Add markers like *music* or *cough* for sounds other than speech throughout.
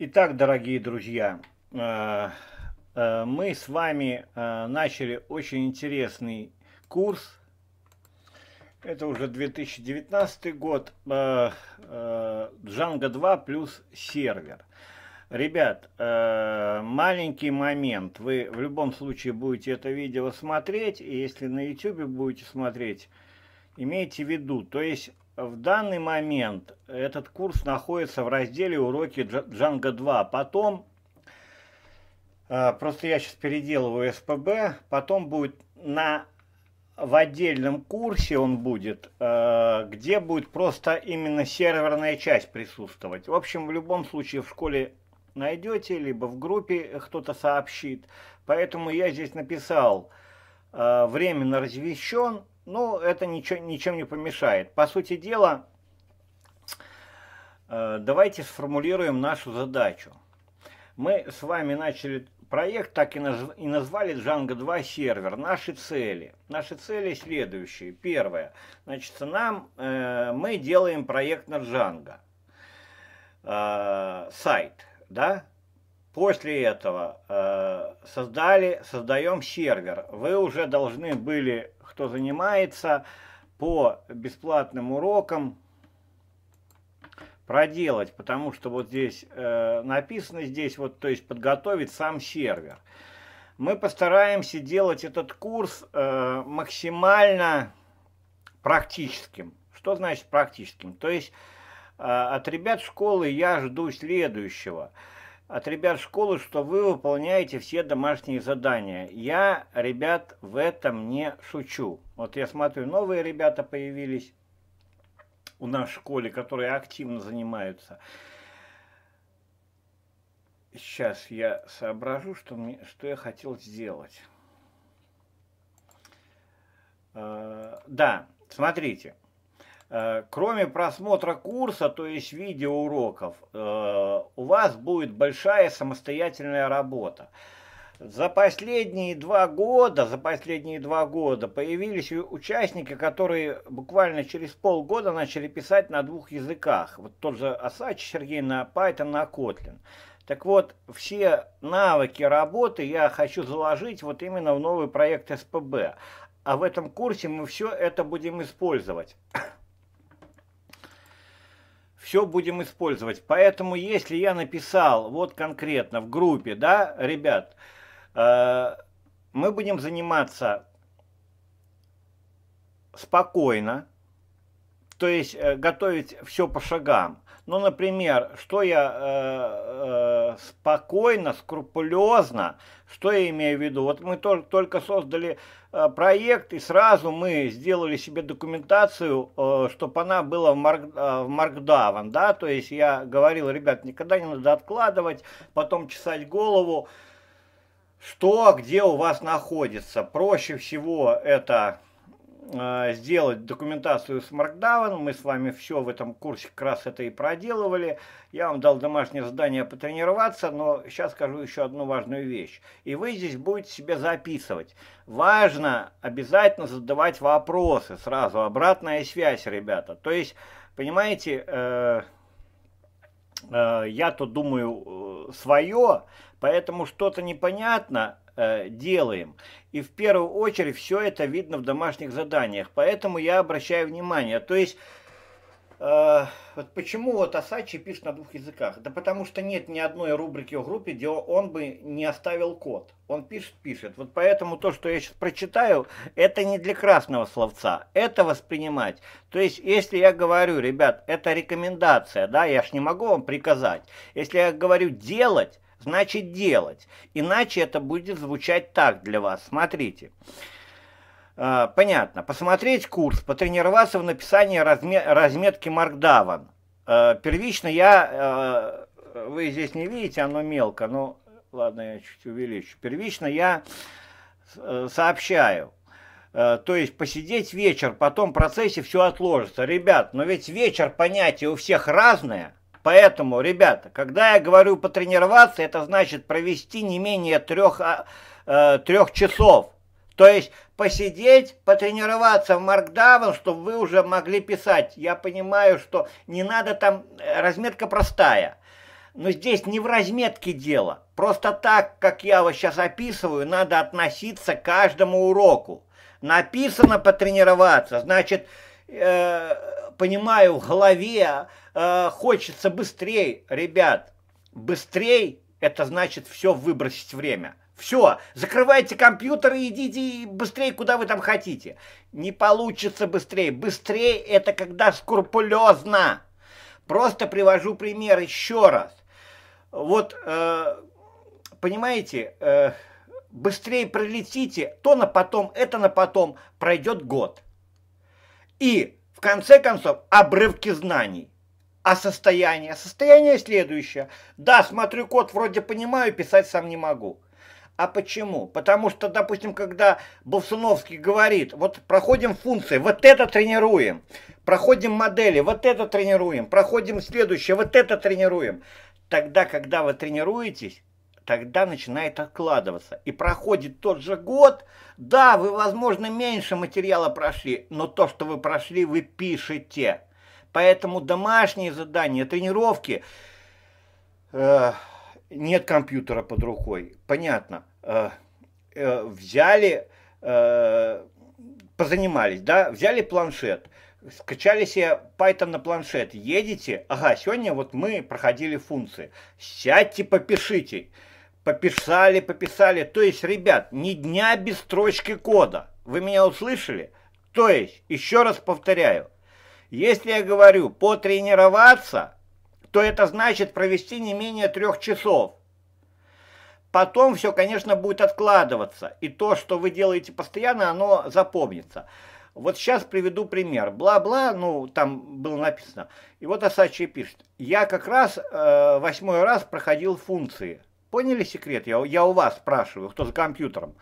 Итак, дорогие друзья, э, э, мы с вами э, начали очень интересный курс. Это уже 2019 год. Django 2 плюс сервер. Ребят, маленький момент. Вы в любом случае будете это видео смотреть. И если на YouTube будете смотреть, имейте в виду. То есть в данный момент этот курс находится в разделе «Уроки Django 2». Потом, а, просто я сейчас переделываю СПБ, потом будет на, в отдельном курсе он будет, а, где будет просто именно серверная часть присутствовать. В общем, в любом случае в школе найдете, либо в группе кто-то сообщит. Поэтому я здесь написал а, «Временно развещен», но это ничего, ничем не помешает. По сути дела, э, давайте сформулируем нашу задачу. Мы с вами начали проект, так и, наз, и назвали Django 2 сервер. Наши цели. Наши цели следующие. Первое. Значит, нам, э, мы делаем проект на Django. Э, сайт, да? После этого э, создали, создаем сервер. Вы уже должны были, кто занимается, по бесплатным урокам проделать, потому что вот здесь э, написано здесь, вот, то есть подготовить сам сервер. Мы постараемся делать этот курс э, максимально практическим. Что значит практическим? То есть э, от ребят школы я жду следующего – от ребят школы, что вы выполняете все домашние задания. Я, ребят, в этом не шучу. Вот я смотрю, новые ребята появились у нас в школе, которые активно занимаются. Сейчас я соображу, что, мне, что я хотел сделать. Э, да, смотрите. Э, кроме просмотра курса, то есть видеоуроков, э, у вас будет большая самостоятельная работа. За последние два года, за последние два года появились участники, которые буквально через полгода начали писать на двух языках. Вот тот же Асач Сергей на Python, на Kotlin. Так вот, все навыки работы я хочу заложить вот именно в новый проект СПБ. А в этом курсе мы все это будем использовать все будем использовать. Поэтому, если я написал вот конкретно в группе, да, ребят, э, мы будем заниматься спокойно, то есть э, готовить все по шагам. Ну, например, что я э, э, спокойно, скрупулезно, что я имею в виду? Вот мы тоже только создали э, проект, и сразу мы сделали себе документацию, э, чтобы она была в, марк, э, в Markdown, да, то есть я говорил, ребят, никогда не надо откладывать, потом чесать голову, что где у вас находится. Проще всего это Э, сделать документацию с Markdown. Мы с вами все в этом курсе как раз это и проделывали. Я вам дал домашнее задание потренироваться, но сейчас скажу еще одну важную вещь. И вы здесь будете себе записывать. Важно обязательно задавать вопросы сразу. Обратная связь, ребята. То есть, понимаете, э, э, я-то думаю э, свое, поэтому что-то непонятно, Э, делаем. И в первую очередь все это видно в домашних заданиях, поэтому я обращаю внимание. То есть, э, вот почему вот Асачи пишет на двух языках? Да потому что нет ни одной рубрики в группе, где он бы не оставил код. Он пишет, пишет. Вот поэтому то, что я сейчас прочитаю, это не для красного словца. Это воспринимать. То есть, если я говорю, ребят, это рекомендация, да, я ж не могу вам приказать. Если я говорю делать, значит делать. Иначе это будет звучать так для вас. Смотрите. Э, понятно. Посмотреть курс, потренироваться в написании разметки Markdown. Э, первично я... Э, вы здесь не видите, оно мелко, но... Ладно, я чуть увеличу. Первично я сообщаю, то есть посидеть вечер, потом в процессе все отложится. Ребят, но ведь вечер понятие у всех разное – Поэтому, ребята, когда я говорю потренироваться, это значит провести не менее трех, а, э, трех часов. То есть посидеть, потренироваться в Markdown, чтобы вы уже могли писать. Я понимаю, что не надо там, э, разметка простая. Но здесь не в разметке дело. Просто так, как я вас сейчас описываю, надо относиться к каждому уроку. Написано потренироваться, значит, э, понимаю, в голове Э, хочется быстрее, ребят. Быстрее это значит все выбросить время. Все, закрывайте компьютер и идите быстрее, куда вы там хотите. Не получится быстрее. Быстрее это когда скрупулезно. Просто привожу пример еще раз. Вот, э, понимаете, э, быстрее пролетите, то на потом, это на потом, пройдет год. И, в конце концов, обрывки знаний. А состояние? Состояние следующее. Да, смотрю код, вроде понимаю, писать сам не могу. А почему? Потому что, допустим, когда Болсуновский говорит, вот проходим функции, вот это тренируем, проходим модели, вот это тренируем, проходим следующее, вот это тренируем. Тогда, когда вы тренируетесь, тогда начинает откладываться. И проходит тот же год, да, вы, возможно, меньше материала прошли, но то, что вы прошли, вы пишете. Поэтому домашние задания, тренировки, э, нет компьютера под рукой, понятно. Э, э, взяли, э, позанимались, да, взяли планшет, скачали себе Python на планшет, едете, ага, сегодня вот мы проходили функции, сядьте, попишите, пописали, пописали, то есть, ребят, ни дня без строчки кода, вы меня услышали? То есть, еще раз повторяю, если я говорю «потренироваться», то это значит провести не менее трех часов. Потом все, конечно, будет откладываться, и то, что вы делаете постоянно, оно запомнится. Вот сейчас приведу пример. Бла-бла, ну, там было написано. И вот Асачи пишет. Я как раз э, восьмой раз проходил функции. Поняли секрет? Я, я у вас спрашиваю, кто за компьютером.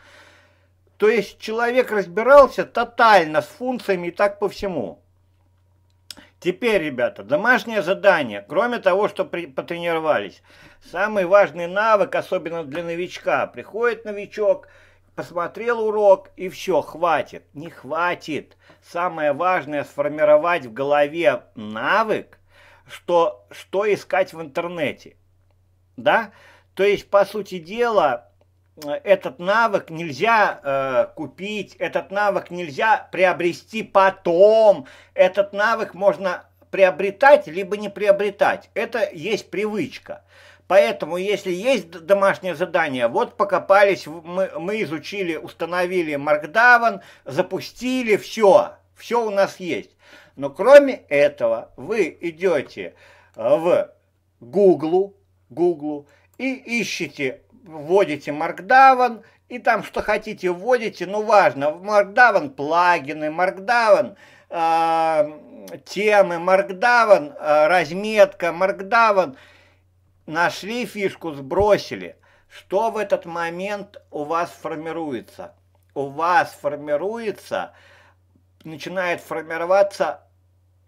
То есть человек разбирался тотально с функциями и так по всему. Теперь, ребята, домашнее задание. Кроме того, что при, потренировались, самый важный навык, особенно для новичка, приходит новичок, посмотрел урок и все, хватит. Не хватит. Самое важное сформировать в голове навык, что, что искать в интернете. Да? То есть, по сути дела, этот навык нельзя э, купить, этот навык нельзя приобрести потом, этот навык можно приобретать, либо не приобретать. Это есть привычка. Поэтому, если есть домашнее задание, вот покопались, мы, мы изучили, установили Markdown, запустили, все, все у нас есть. Но кроме этого, вы идете в Google, Google и ищете вводите Markdown, и там что хотите вводите, ну важно, Markdown плагины, Markdown э, темы, Markdown э, разметка, Markdown. Нашли фишку, сбросили. Что в этот момент у вас формируется? У вас формируется, начинает формироваться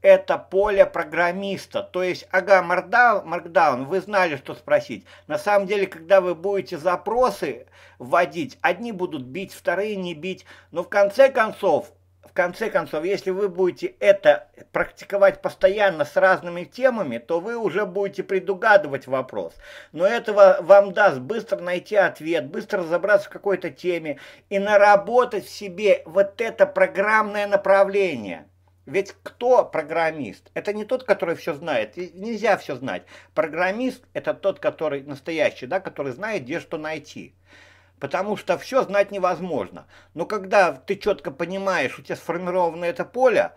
это поле программиста. То есть, ага, Markdown, вы знали, что спросить. На самом деле, когда вы будете запросы вводить, одни будут бить, вторые не бить. Но в конце концов, в конце концов, если вы будете это практиковать постоянно с разными темами, то вы уже будете предугадывать вопрос. Но этого вам даст быстро найти ответ, быстро разобраться в какой-то теме и наработать в себе вот это программное направление – ведь кто программист? Это не тот, который все знает. нельзя все знать. Программист это тот, который настоящий, да, который знает, где что найти. Потому что все знать невозможно. Но когда ты четко понимаешь, у тебя сформировано это поле,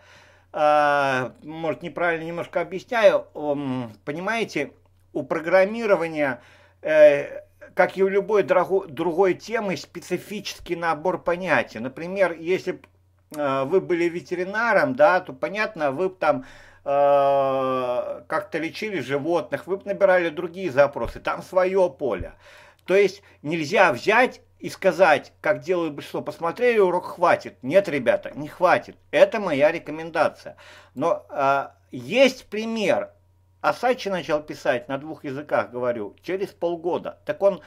э, может, неправильно немножко объясняю, э, понимаете, у программирования, э, как и у любой другой темы, специфический набор понятий. Например, если Э, вы были ветеринаром, да, то понятно, вы там э, как-то лечили животных, вы набирали другие запросы, там свое поле. То есть нельзя взять и сказать, как делают большинство, посмотрели урок, хватит. Нет, ребята, не хватит. Это моя рекомендация. Но э, есть пример. Асачи начал писать на двух языках, говорю, через полгода. Так он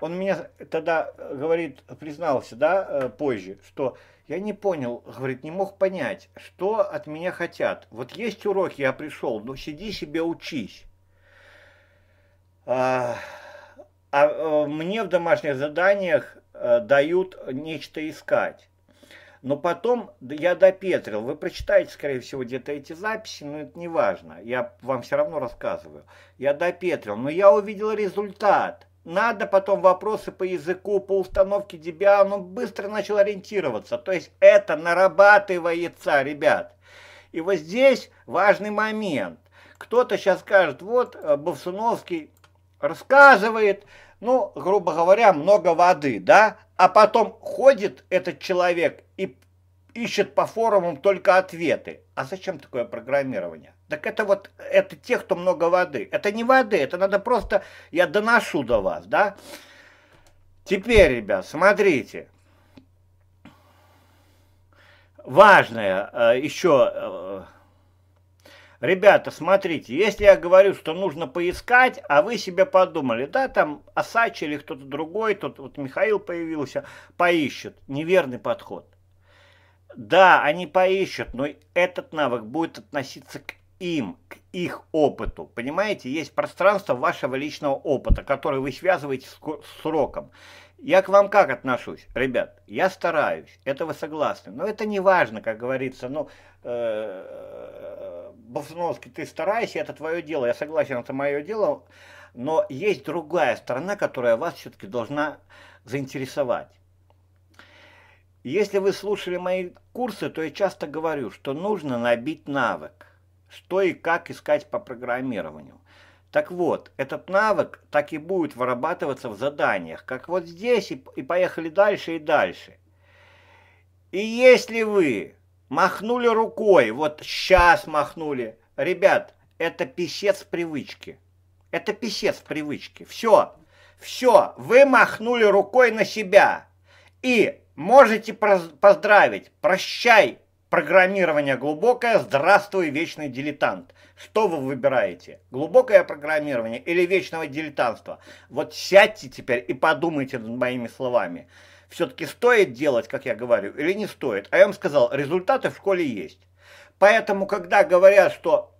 он мне тогда, э, говорит, признался, да, э, позже, что я не понял, говорит, не мог понять, что от меня хотят. Вот есть урок, я пришел, но ну сиди себе учись. А, а э, мне в домашних заданиях дают нечто искать. Но потом я допетрил. Вы прочитаете, скорее всего, где-то эти записи, но это не важно. Я вам все равно рассказываю. Я допетрил, но я увидел результат – надо потом вопросы по языку, по установке Debian, он быстро начал ориентироваться. То есть это нарабатывается, ребят. И вот здесь важный момент. Кто-то сейчас скажет, вот э, Бовсуновский рассказывает, ну, грубо говоря, много воды, да, а потом ходит этот человек и ищет по форумам только ответы. А зачем такое программирование? Так это вот, это те, кто много воды. Это не воды, это надо просто, я доношу до вас, да? Теперь, ребят, смотрите. Важное э, еще, э, ребята, смотрите, если я говорю, что нужно поискать, а вы себе подумали, да, там Асач или кто-то другой, тут вот Михаил появился, поищет, неверный подход. Да, они поищут, но этот навык будет относиться к им, к их опыту. Понимаете, есть пространство вашего личного опыта, которое вы связываете с, сроком. Я к вам как отношусь, ребят? Я стараюсь, это вы согласны. Но это не важно, как говорится. Ну, э, Бовсуновский, э, ты стараешься это твое дело. Я согласен, это мое дело. Но есть другая сторона, которая вас все-таки должна заинтересовать. Если вы слушали мои курсы, то я часто говорю, что нужно набить навык что и как искать по программированию. Так вот, этот навык так и будет вырабатываться в заданиях, как вот здесь, и, и поехали дальше и дальше. И если вы махнули рукой, вот сейчас махнули, ребят, это писец привычки. Это писец привычки. Все, все, вы махнули рукой на себя. И можете поздравить, прощай, Программирование глубокое, здравствуй, вечный дилетант. Что вы выбираете? Глубокое программирование или вечного дилетантства? Вот сядьте теперь и подумайте над моими словами. Все-таки стоит делать, как я говорю, или не стоит? А я вам сказал, результаты в школе есть. Поэтому, когда говорят, что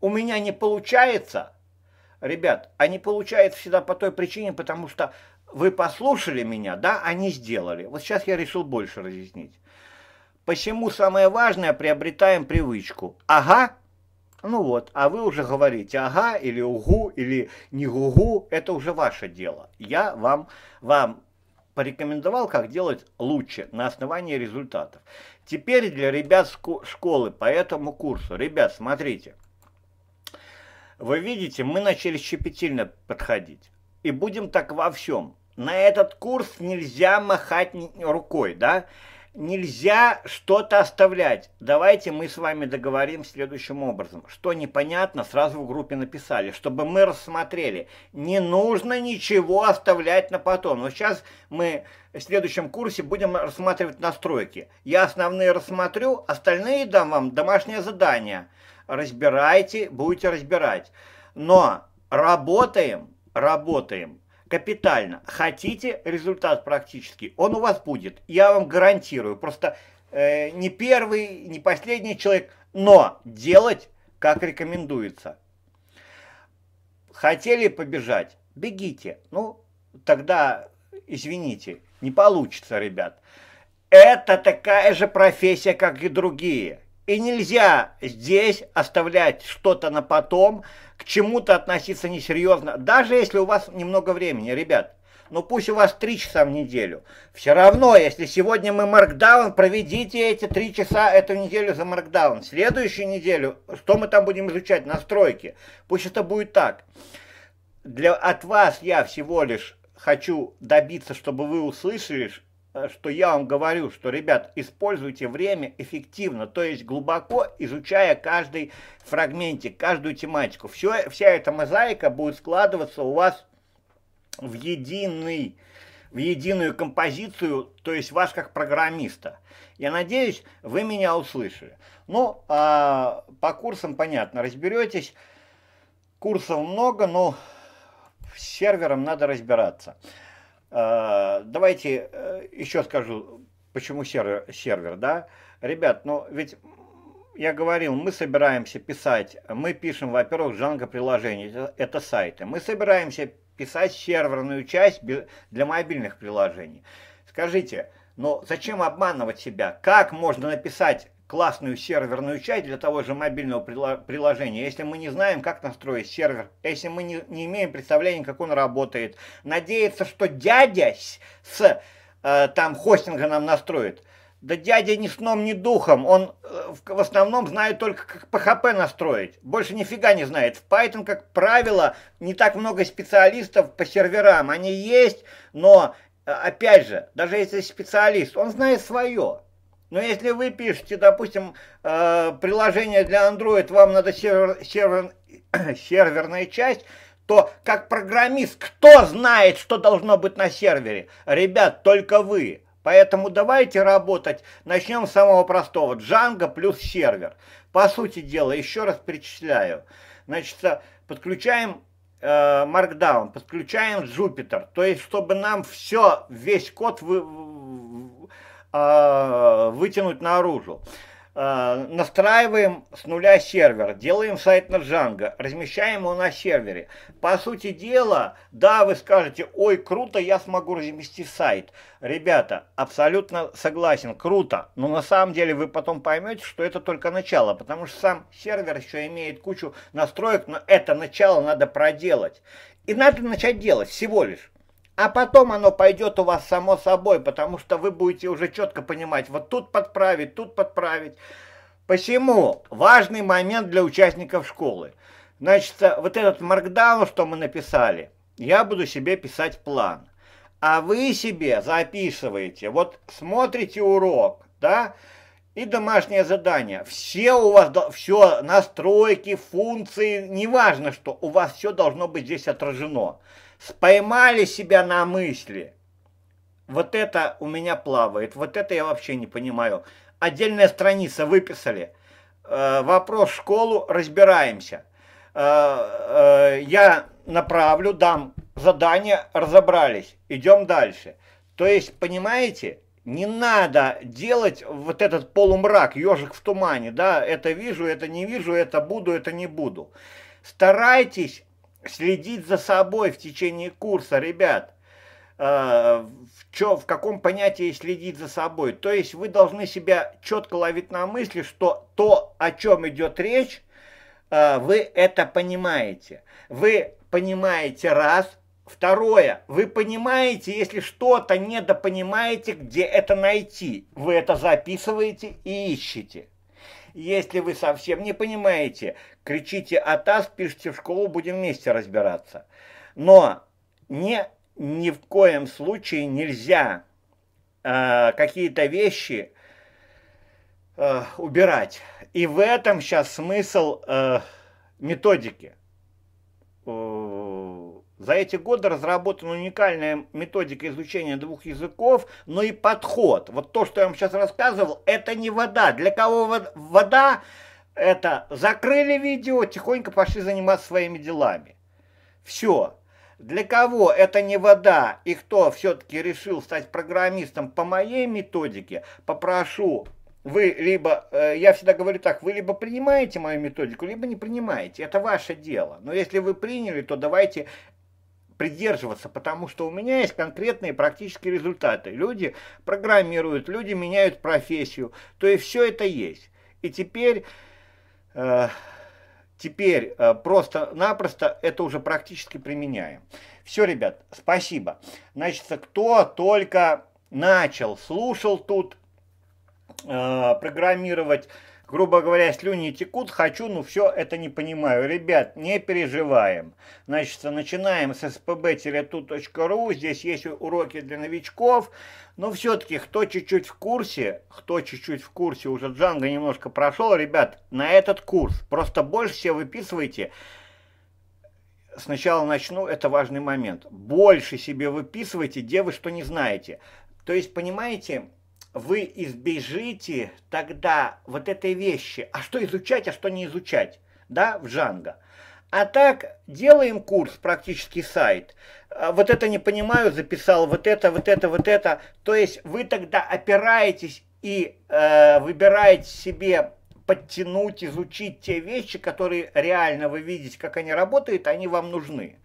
у меня не получается, ребят, а не получается всегда по той причине, потому что вы послушали меня, да, Они а сделали. Вот сейчас я решил больше разъяснить. Почему самое важное приобретаем привычку? Ага, ну вот, а вы уже говорите ага или угу или не угу это уже ваше дело. Я вам, вам порекомендовал, как делать лучше на основании результатов. Теперь для ребят школы по этому курсу. Ребят, смотрите. Вы видите, мы начали щепетильно подходить. И будем так во всем. На этот курс нельзя махать рукой, да? Да нельзя что-то оставлять. Давайте мы с вами договорим следующим образом. Что непонятно, сразу в группе написали, чтобы мы рассмотрели. Не нужно ничего оставлять на потом. Но сейчас мы в следующем курсе будем рассматривать настройки. Я основные рассмотрю, остальные дам вам домашнее задание. Разбирайте, будете разбирать. Но работаем, работаем капитально. Хотите результат практически, он у вас будет, я вам гарантирую. Просто э, не первый, не последний человек, но делать, как рекомендуется. Хотели побежать, бегите. Ну, тогда, извините, не получится, ребят. Это такая же профессия, как и другие. И нельзя здесь оставлять что-то на потом, к чему-то относиться несерьезно, даже если у вас немного времени, ребят. но ну, пусть у вас три часа в неделю. Все равно, если сегодня мы маркдаун, проведите эти три часа эту неделю за маркдаун. Следующую неделю, что мы там будем изучать? Настройки. Пусть это будет так. Для, от вас я всего лишь хочу добиться, чтобы вы услышали, Э, что я вам говорю, что, ребят, используйте время эффективно, то есть глубоко изучая каждый фрагментик, каждую тематику. Все, вся эта мозаика будет складываться у вас в единый в единую композицию, то есть вас как программиста. Я надеюсь, вы меня услышали. Ну, а по курсам понятно, разберетесь. Курсов много, но с сервером надо разбираться. А, давайте э, еще скажу, почему сервер, сервер, да? Ребят, ну ведь я говорил, мы собираемся писать, мы пишем, во-первых, жанга приложений, это сайты. Мы собираемся писать серверную часть для мобильных приложений. Скажите, но ну, зачем обманывать себя? Как можно написать классную серверную часть для того же мобильного приложения, если мы не знаем, как настроить сервер, если мы не, не имеем представления, как он работает, надеяться, что дядя с э, там хостинга нам настроит. Да дядя ни сном, ни духом, он э, в, основном знает только, как PHP настроить, больше нифига не знает. В Python, как правило, не так много специалистов по серверам, они есть, но, э, опять же, даже если специалист, он знает свое. Но если вы пишете, допустим, э, приложение для Android, вам надо сервер, сервер, *clears throat* серверная часть, то как программист, кто знает, что должно быть на сервере? Ребят, только вы. Поэтому давайте работать, начнем с самого простого, Django плюс сервер. По сути дела, еще раз перечисляю. Значит, подключаем э, Markdown, подключаем Jupyter, то есть, чтобы нам все, весь код вы, а, вытянуть наружу. А, настраиваем с нуля сервер, делаем сайт на Django, размещаем его на сервере. По сути дела, да, вы скажете, ой, круто, я смогу разместить сайт. Ребята, абсолютно согласен, круто, но на самом деле вы потом поймете, что это только начало, потому что сам сервер еще имеет кучу настроек, но это начало надо проделать. И надо начать делать всего лишь а потом оно пойдет у вас само собой, потому что вы будете уже четко понимать, вот тут подправить, тут подправить. Почему? Важный момент для участников школы. Значит, вот этот маркдаун, что мы написали, я буду себе писать план. А вы себе записываете, вот смотрите урок, да, и домашнее задание. Все у вас, все, настройки, функции, неважно что, у вас все должно быть здесь отражено поймали себя на мысли. Вот это у меня плавает, вот это я вообще не понимаю. Отдельная страница выписали. Э, вопрос в школу, разбираемся. Э, э, я направлю, дам задание, разобрались. Идем дальше. То есть, понимаете, не надо делать вот этот полумрак, ежик в тумане, да, это вижу, это не вижу, это буду, это не буду. Старайтесь следить за собой в течение курса, ребят. Э, в, чё, в каком понятии следить за собой. То есть вы должны себя четко ловить на мысли, что то, о чем идет речь, э, вы это понимаете. Вы понимаете раз, Второе, вы понимаете, если что-то недопонимаете, где это найти. Вы это записываете и ищете. Если вы совсем не понимаете, кричите «Атас», пишите в школу, будем вместе разбираться. Но не, ни в коем случае нельзя э, какие-то вещи э, убирать. И в этом сейчас смысл э, методики. За эти годы разработана уникальная методика изучения двух языков, но и подход. Вот то, что я вам сейчас рассказывал, это не вода. Для кого вода? Это закрыли видео, тихонько пошли заниматься своими делами. Все. Для кого это не вода и кто все-таки решил стать программистом по моей методике, попрошу вы либо, э, я всегда говорю так, вы либо принимаете мою методику, либо не принимаете. Это ваше дело. Но если вы приняли, то давайте придерживаться, потому что у меня есть конкретные практические результаты. Люди программируют, люди меняют профессию, то есть все это есть. И теперь... Э, теперь э, просто-напросто это уже практически применяем. Все, ребят, спасибо. Значит, кто только начал, слушал тут э, программировать, грубо говоря, слюни текут, хочу, ну все это не понимаю. Ребят, не переживаем. Значит, начинаем с spb-tu.ru, здесь есть уроки для новичков, но все-таки, кто чуть-чуть в курсе, кто чуть-чуть в курсе, уже джанга немножко прошел, ребят, на этот курс, просто больше себе выписывайте, Сначала начну, это важный момент. Больше себе выписывайте, где вы что не знаете. То есть, понимаете, вы избежите тогда вот этой вещи, а что изучать, а что не изучать, да, в Джанго. А так, делаем курс, практический сайт, а, вот это не понимаю, записал, вот это, вот это, вот это, то есть вы тогда опираетесь и э, выбираете себе подтянуть, изучить те вещи, которые реально вы видите, как они работают, они вам нужны.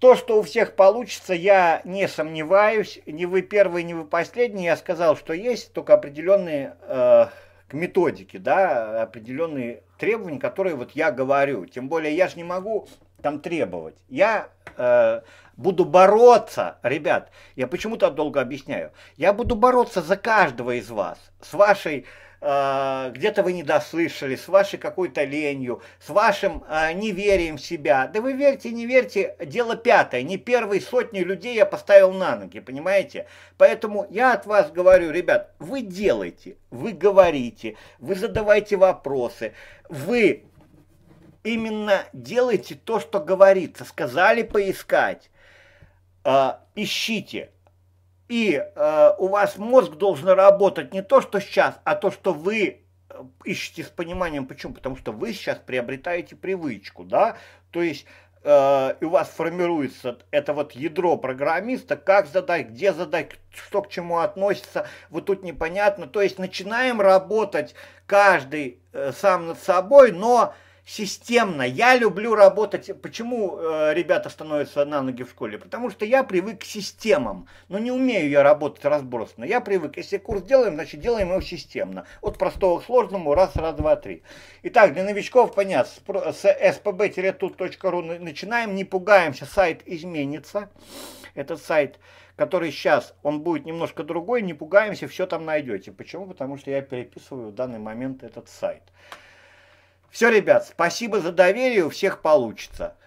То, что у всех получится, я не сомневаюсь. Не вы первый, не вы последний. Я сказал, что есть только определенные э, к методике, да, определенные требования, которые вот я говорю. Тем более я же не могу там требовать. Я э, буду бороться, ребят, я почему-то долго объясняю, я буду бороться за каждого из вас, с вашей Э, где-то вы не дослышали, с вашей какой-то ленью, с вашим э, неверием в себя. Да вы верьте, не верьте, дело пятое. Не первые сотни людей я поставил на ноги, понимаете? Поэтому я от вас говорю, ребят, вы делайте, вы говорите, вы задавайте вопросы, вы именно делайте то, что говорится. Сказали поискать, э, ищите. И э, у вас мозг должен работать не то, что сейчас, а то, что вы э, ищете с пониманием. Почему? Потому что вы сейчас приобретаете привычку, да? То есть э, и у вас формируется это вот ядро программиста, как задать, где задать, что к чему относится, вот тут непонятно. То есть начинаем работать каждый э, сам над собой, но системно. Я люблю работать. Почему э, ребята становятся на ноги в школе? Потому что я привык к системам. Но не умею я работать разбросно. Я привык, если курс делаем, значит делаем его системно. От простого к сложному раз, раз, два, три. Итак, для новичков понятно. С spb-тут.ру начинаем. Не пугаемся, сайт изменится. Этот сайт который сейчас, он будет немножко другой, не пугаемся, все там найдете. Почему? Потому что я переписываю в данный момент этот сайт. Все, ребят, спасибо за доверие, у всех получится.